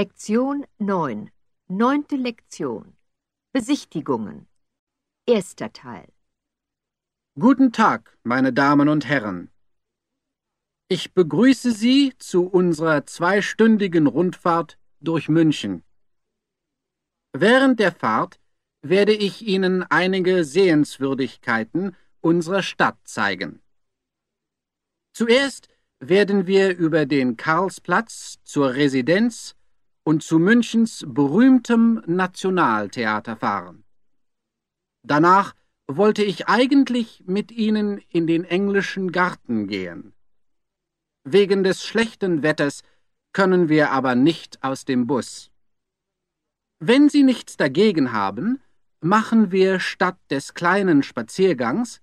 Lektion 9. Neunte Lektion. Besichtigungen. Erster Teil. Guten Tag, meine Damen und Herren. Ich begrüße Sie zu unserer zweistündigen Rundfahrt durch München. Während der Fahrt werde ich Ihnen einige Sehenswürdigkeiten unserer Stadt zeigen. Zuerst werden wir über den Karlsplatz zur Residenz und zu Münchens berühmtem Nationaltheater fahren. Danach wollte ich eigentlich mit ihnen in den englischen Garten gehen. Wegen des schlechten Wetters können wir aber nicht aus dem Bus. Wenn Sie nichts dagegen haben, machen wir statt des kleinen Spaziergangs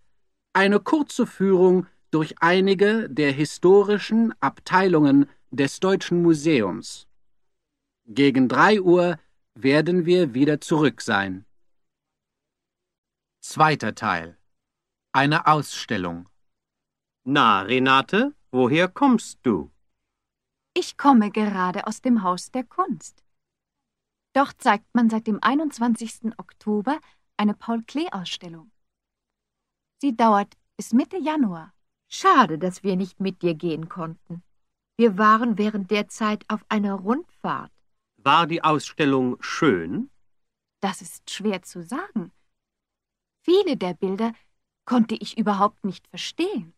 eine kurze Führung durch einige der historischen Abteilungen des Deutschen Museums. Gegen drei Uhr werden wir wieder zurück sein. Zweiter Teil. Eine Ausstellung. Na, Renate, woher kommst du? Ich komme gerade aus dem Haus der Kunst. Dort zeigt man seit dem 21. Oktober eine Paul-Klee-Ausstellung. Sie dauert bis Mitte Januar. Schade, dass wir nicht mit dir gehen konnten. Wir waren während der Zeit auf einer Rundfahrt. War die Ausstellung schön? Das ist schwer zu sagen. Viele der Bilder konnte ich überhaupt nicht verstehen.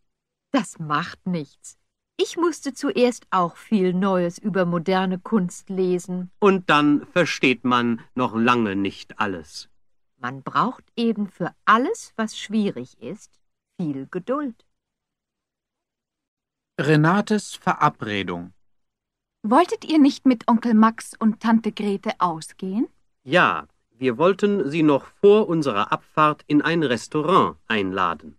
Das macht nichts. Ich musste zuerst auch viel Neues über moderne Kunst lesen. Und dann versteht man noch lange nicht alles. Man braucht eben für alles, was schwierig ist, viel Geduld. Renates Verabredung Wolltet ihr nicht mit Onkel Max und Tante Grete ausgehen? Ja, wir wollten sie noch vor unserer Abfahrt in ein Restaurant einladen.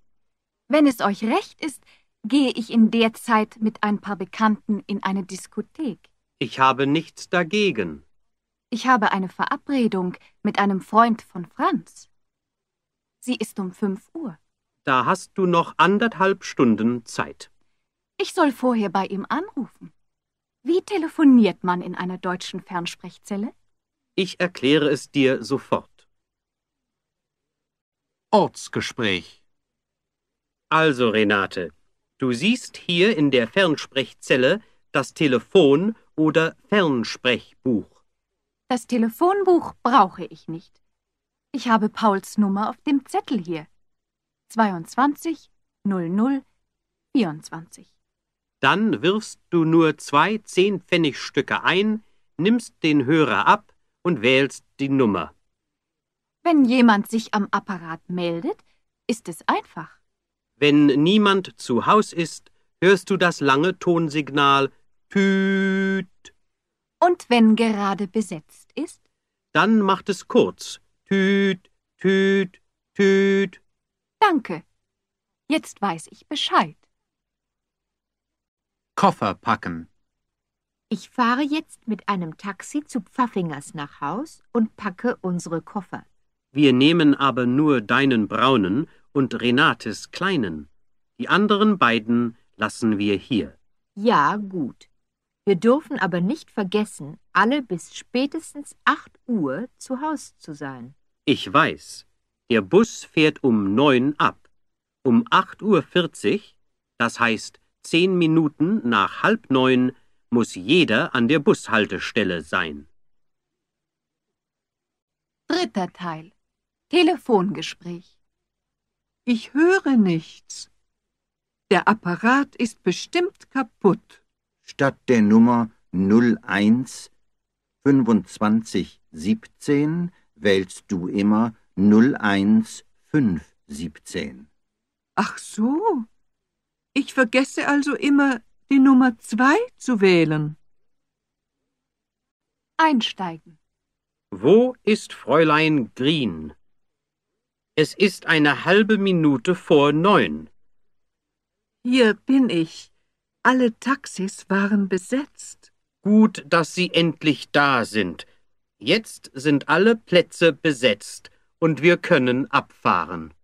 Wenn es euch recht ist, gehe ich in der Zeit mit ein paar Bekannten in eine Diskothek. Ich habe nichts dagegen. Ich habe eine Verabredung mit einem Freund von Franz. Sie ist um fünf Uhr. Da hast du noch anderthalb Stunden Zeit. Ich soll vorher bei ihm anrufen. Wie telefoniert man in einer deutschen Fernsprechzelle? Ich erkläre es dir sofort. Ortsgespräch. Also, Renate, du siehst hier in der Fernsprechzelle das Telefon oder Fernsprechbuch. Das Telefonbuch brauche ich nicht. Ich habe Pauls Nummer auf dem Zettel hier. 22 00 24. Dann wirfst du nur zwei Zehnpfennigstücke ein, nimmst den Hörer ab und wählst die Nummer. Wenn jemand sich am Apparat meldet, ist es einfach. Wenn niemand zu Haus ist, hörst du das lange Tonsignal Tüt. Und wenn gerade besetzt ist? Dann macht es kurz. Tüt, tüt, tüt. Danke. Jetzt weiß ich Bescheid. Koffer packen. Ich fahre jetzt mit einem Taxi zu Pfaffingers nach Haus und packe unsere Koffer. Wir nehmen aber nur deinen braunen und Renates kleinen. Die anderen beiden lassen wir hier. Ja, gut. Wir dürfen aber nicht vergessen, alle bis spätestens 8 Uhr zu Haus zu sein. Ich weiß. Der Bus fährt um 9 ab. Um 8.40 Uhr, das heißt zehn Minuten nach halb neun muss jeder an der Bushaltestelle sein. Dritter Teil. Telefongespräch. Ich höre nichts. Der Apparat ist bestimmt kaputt. Statt der Nummer 01 25 17 wählst du immer 01 01517. Ach so. Ich vergesse also immer, die Nummer zwei zu wählen. Einsteigen. Wo ist Fräulein Green? Es ist eine halbe Minute vor neun. Hier bin ich. Alle Taxis waren besetzt. Gut, dass Sie endlich da sind. Jetzt sind alle Plätze besetzt und wir können abfahren.